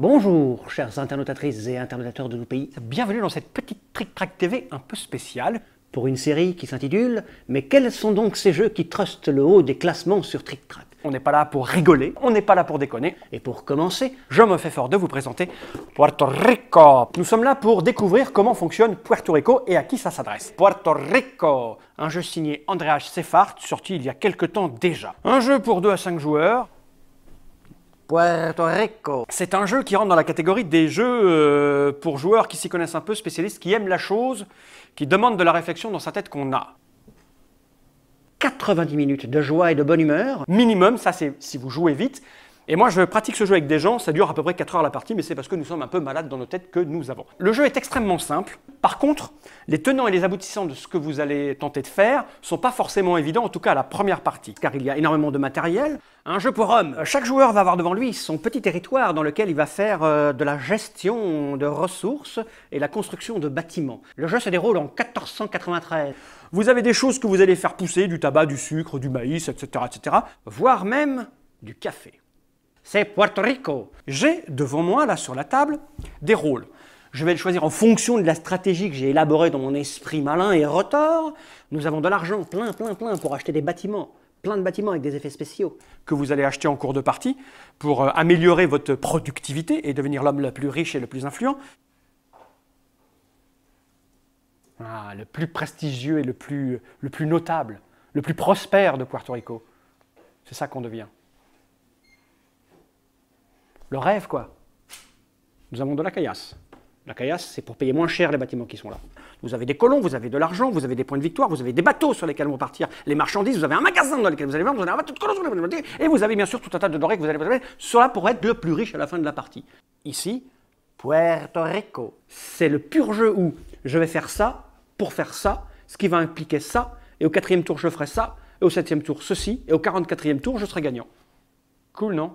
Bonjour, chers internautatrices et internautateurs de nos pays. Bienvenue dans cette petite Trick Track TV un peu spéciale. Pour une série qui s'intitule Mais quels sont donc ces jeux qui trustent le haut des classements sur Trick Track On n'est pas là pour rigoler, on n'est pas là pour déconner. Et pour commencer, je me fais fort de vous présenter Puerto Rico. Nous sommes là pour découvrir comment fonctionne Puerto Rico et à qui ça s'adresse. Puerto Rico, un jeu signé Andreas Seffart, sorti il y a quelque temps déjà. Un jeu pour 2 à 5 joueurs, Puerto Rico. C'est un jeu qui rentre dans la catégorie des jeux euh, pour joueurs qui s'y connaissent un peu, spécialistes, qui aiment la chose, qui demandent de la réflexion dans sa tête qu'on a. 90 minutes de joie et de bonne humeur. Minimum, ça c'est si vous jouez vite. Et moi, je pratique ce jeu avec des gens, ça dure à peu près 4 heures la partie, mais c'est parce que nous sommes un peu malades dans nos têtes que nous avons. Le jeu est extrêmement simple. Par contre, les tenants et les aboutissants de ce que vous allez tenter de faire sont pas forcément évidents, en tout cas à la première partie, car il y a énormément de matériel. Un jeu pour hommes. Chaque joueur va avoir devant lui son petit territoire dans lequel il va faire euh, de la gestion de ressources et la construction de bâtiments. Le jeu se déroule en 1493. Vous avez des choses que vous allez faire pousser, du tabac, du sucre, du maïs, etc., etc., voire même du café c'est Puerto Rico. J'ai devant moi, là sur la table, des rôles. Je vais le choisir en fonction de la stratégie que j'ai élaborée dans mon esprit malin et retors. Nous avons de l'argent, plein, plein, plein, pour acheter des bâtiments, plein de bâtiments avec des effets spéciaux, que vous allez acheter en cours de partie pour euh, améliorer votre productivité et devenir l'homme le plus riche et le plus influent. Ah, le plus prestigieux et le plus, le plus notable, le plus prospère de Puerto Rico. C'est ça qu'on devient le rêve, quoi. Nous avons de la caillasse. La caillasse, c'est pour payer moins cher les bâtiments qui sont là. Vous avez des colons, vous avez de l'argent, vous avez des points de victoire, vous avez des bateaux sur lesquels vont partir les marchandises, vous avez un magasin dans lequel vous allez vendre, vous avez un bateau de colons sur vous allez et vous avez bien sûr tout un tas de dorés que vous allez vendre. Cela pour être le plus riche à la fin de la partie. Ici, Puerto Rico. C'est le pur jeu où je vais faire ça pour faire ça, ce qui va impliquer ça, et au quatrième tour je ferai ça, et au septième tour ceci, et au quarante-quatrième tour je serai gagnant. Cool, non